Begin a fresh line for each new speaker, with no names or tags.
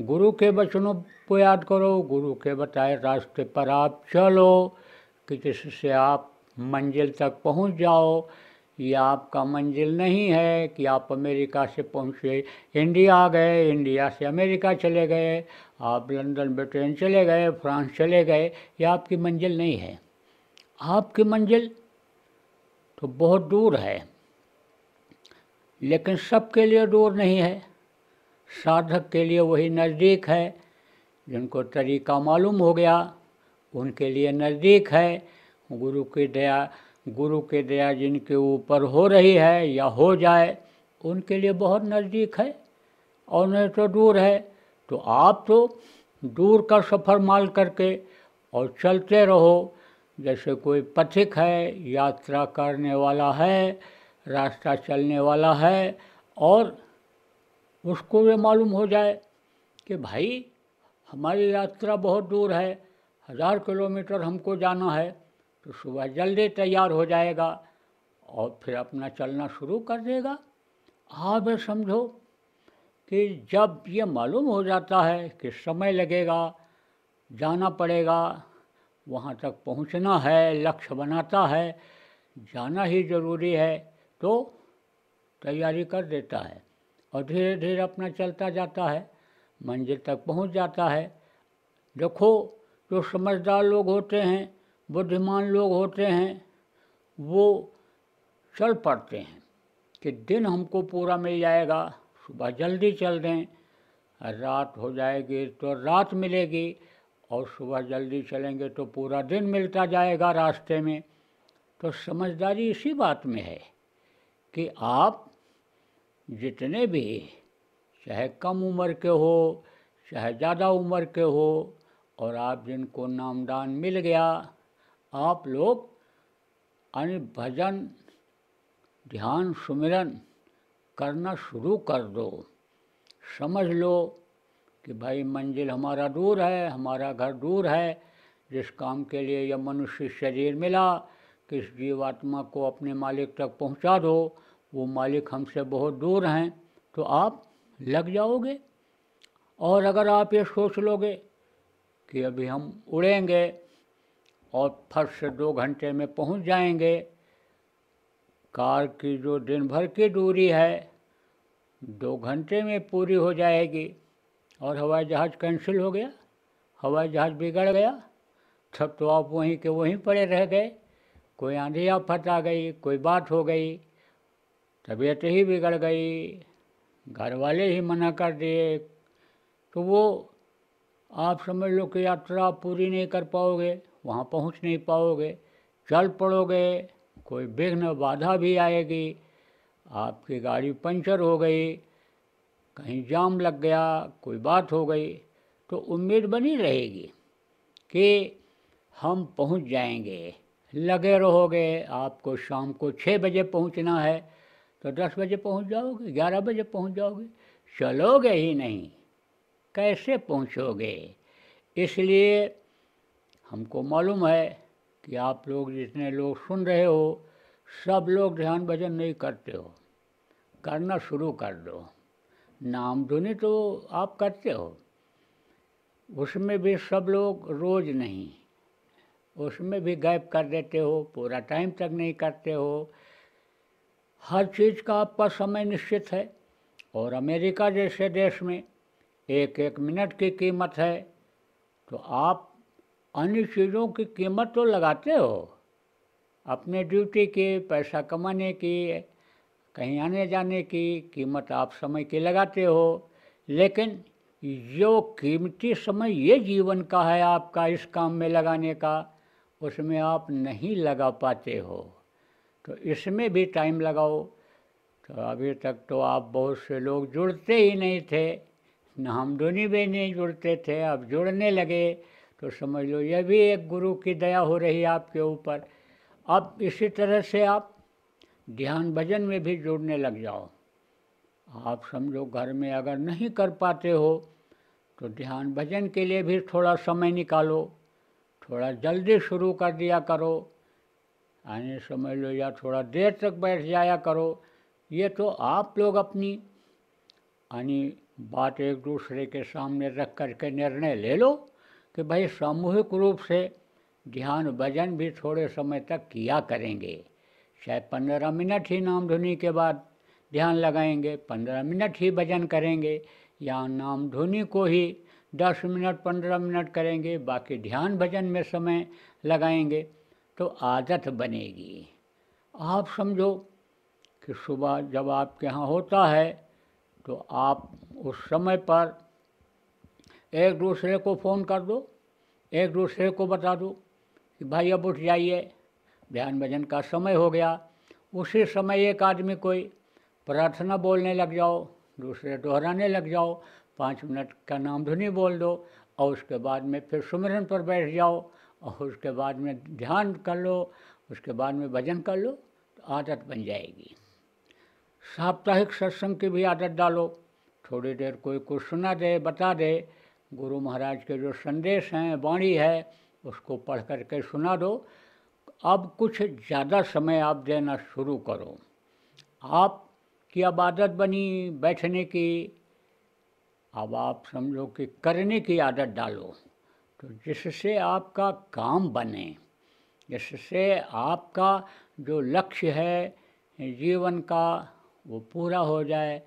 गुरु के वचनों को याद करो गुरु के बताए रास्ते पर आप चलो कि जिससे आप मंजिल तक पहुंच जाओ ये आपका मंजिल नहीं है कि आप अमेरिका से पहुंचे इंडिया आ गए इंडिया से अमेरिका चले गए आप लंदन ब्रिटेन चले गए फ्रांस चले गए ये आपकी मंजिल नहीं है आपकी मंजिल तो बहुत दूर है लेकिन सबके लिए दूर नहीं है साधक के लिए वही नज़दीक है जिनको तरीका मालूम हो गया उनके लिए नज़दीक है गुरु की दया गुरु के दया जिनके ऊपर हो रही है या हो जाए उनके लिए बहुत नज़दीक है और नहीं तो दूर है तो आप तो दूर का सफ़र माल करके और चलते रहो जैसे कोई पथिक है यात्रा करने वाला है रास्ता चलने वाला है और उसको ये मालूम हो जाए कि भाई हमारी यात्रा बहुत दूर है हज़ार किलोमीटर हमको जाना है तो सुबह जल्दी तैयार हो जाएगा और फिर अपना चलना शुरू कर देगा आप समझो कि जब ये मालूम हो जाता है कि समय लगेगा जाना पड़ेगा वहाँ तक पहुँचना है लक्ष्य बनाता है जाना ही ज़रूरी है तो तैयारी कर देता है और धीरे धीरे अपना चलता जाता है मंजिल तक पहुंच जाता है देखो जो समझदार लोग होते हैं बुद्धिमान लोग होते हैं वो चल पड़ते हैं कि दिन हमको पूरा मिल जाएगा सुबह जल्दी चल दें रात हो जाएगी तो रात मिलेगी और सुबह जल्दी चलेंगे तो पूरा दिन मिलता जाएगा रास्ते में तो समझदारी इसी बात में है कि आप जितने भी चाहे कम उम्र के हो चाहे ज़्यादा उम्र के हो और आप जिनको नामदान मिल गया आप लोग अन्य भजन ध्यान सुमिरन करना शुरू कर दो समझ लो कि भाई मंजिल हमारा दूर है हमारा घर दूर है जिस काम के लिए यह मनुष्य शरीर मिला किस जीवात्मा को अपने मालिक तक पहुंचा दो वो मालिक हमसे बहुत दूर हैं तो आप लग जाओगे और अगर आप ये सोच लोगे कि अभी हम उड़ेंगे और फर्श से दो घंटे में पहुंच जाएंगे कार की जो दिन भर की दूरी है दो घंटे में पूरी हो जाएगी और हवाई जहाज़ कैंसिल हो गया हवाई जहाज़ बिगड़ गया तब तो आप वहीं के वहीं पड़े रह गए कोई आंधी आफत आ गई कोई बात हो गई तबीयत ही बिगड़ गई घर वाले ही मना कर दिए तो वो आप समझ लो कि यात्रा पूरी नहीं कर पाओगे वहाँ पहुँच नहीं पाओगे चल पड़ोगे कोई विघ्न बाधा भी आएगी आपकी गाड़ी पंचर हो गई कहीं जाम लग गया कोई बात हो गई तो उम्मीद बनी रहेगी कि हम पहुँच जाएंगे लगे रहोगे आपको शाम को छः बजे पहुँचना है तो दस बजे पहुंच जाओगे ग्यारह बजे पहुंच जाओगे चलोगे ही नहीं कैसे पहुंचोगे इसलिए हमको मालूम है कि आप लोग जितने लोग सुन रहे हो सब लोग ध्यान भजन नहीं करते हो करना शुरू कर दो नाम धुनि तो आप करते हो उसमें भी सब लोग रोज़ नहीं उसमें भी गैप कर देते हो पूरा टाइम तक नहीं करते हो हर चीज़ का आपका समय निश्चित है और अमेरिका जैसे देश में एक एक मिनट की कीमत है तो आप अन्य चीज़ों की कीमत तो लगाते हो अपने ड्यूटी की पैसा कमाने की कहीं आने जाने की कीमत आप समय की लगाते हो लेकिन जो कीमती समय ये जीवन का है आपका इस काम में लगाने का उसमें आप नहीं लगा पाते हो तो इसमें भी टाइम लगाओ तो अभी तक तो आप बहुत से लोग जुड़ते ही नहीं थे न हम दोनों भी नहीं जुड़ते थे अब जुड़ने लगे तो समझ लो यह भी एक गुरु की दया हो रही है आपके ऊपर अब इसी तरह से आप ध्यान भजन में भी जुड़ने लग जाओ आप समझो घर में अगर नहीं कर पाते हो तो ध्यान भजन के लिए भी थोड़ा समय निकालो थोड़ा जल्दी शुरू कर दिया करो आने समझ लो या थोड़ा देर तक बैठ जाया करो ये तो आप लोग अपनी यानी बात एक दूसरे के सामने रख कर के निर्णय ले लो कि भाई सामूहिक रूप से ध्यान भजन भी थोड़े समय तक किया करेंगे शायद पंद्रह मिनट ही नाम धुनी के बाद ध्यान लगाएंगे पंद्रह मिनट ही भजन करेंगे या नाम धुनी को ही दस मिनट पंद्रह मिनट करेंगे बाकी ध्यान भजन में समय लगाएंगे तो आदत बनेगी आप समझो कि सुबह जब आपके यहाँ होता है तो आप उस समय पर एक दूसरे को फ़ोन कर दो एक दूसरे को बता दो कि भाई अब उठ जाइए ध्यान भजन का समय हो गया उसी समय एक आदमी कोई प्रार्थना बोलने लग जाओ दूसरे दोहराने लग जाओ पाँच मिनट का नाम धुनी बोल दो और उसके बाद में फिर सुमिरन पर बैठ जाओ और उसके बाद में ध्यान कर लो उसके बाद में भजन कर लो तो आदत बन जाएगी साप्ताहिक सत्संग की भी आदत डालो थोड़ी देर कोई कुछ सुना दे बता दे गुरु महाराज के जो संदेश हैं वाणी है उसको पढ़ करके सुना दो अब कुछ ज़्यादा समय आप देना शुरू करो आप की अब आदत बनी बैठने की अब आप समझो कि करने की आदत डालो तो जिससे आपका काम बने जिससे आपका जो लक्ष्य है जीवन का वो पूरा हो जाए